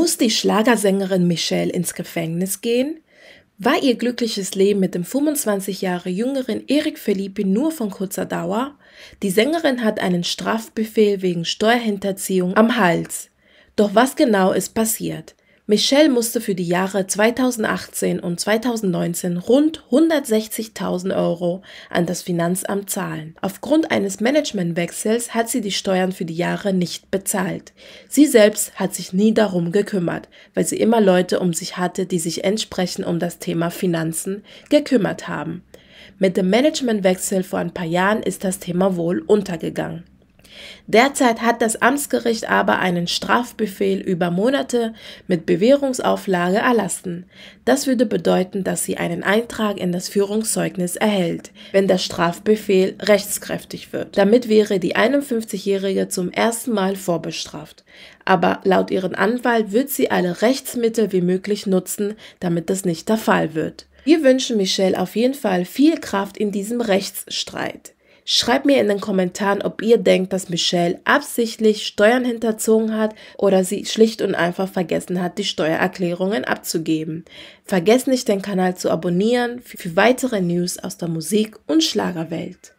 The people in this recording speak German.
Muss die Schlagersängerin Michelle ins Gefängnis gehen? War ihr glückliches Leben mit dem 25 Jahre jüngeren Erik Felipe nur von kurzer Dauer? Die Sängerin hat einen Strafbefehl wegen Steuerhinterziehung am Hals. Doch was genau ist passiert? Michelle musste für die Jahre 2018 und 2019 rund 160.000 Euro an das Finanzamt zahlen. Aufgrund eines Managementwechsels hat sie die Steuern für die Jahre nicht bezahlt. Sie selbst hat sich nie darum gekümmert, weil sie immer Leute um sich hatte, die sich entsprechend um das Thema Finanzen gekümmert haben. Mit dem Managementwechsel vor ein paar Jahren ist das Thema wohl untergegangen. Derzeit hat das Amtsgericht aber einen Strafbefehl über Monate mit Bewährungsauflage erlassen. Das würde bedeuten, dass sie einen Eintrag in das Führungszeugnis erhält, wenn der Strafbefehl rechtskräftig wird. Damit wäre die 51-Jährige zum ersten Mal vorbestraft. Aber laut ihrem Anwalt wird sie alle Rechtsmittel wie möglich nutzen, damit das nicht der Fall wird. Wir wünschen Michelle auf jeden Fall viel Kraft in diesem Rechtsstreit. Schreibt mir in den Kommentaren, ob ihr denkt, dass Michelle absichtlich Steuern hinterzogen hat oder sie schlicht und einfach vergessen hat, die Steuererklärungen abzugeben. Vergesst nicht, den Kanal zu abonnieren für weitere News aus der Musik- und Schlagerwelt.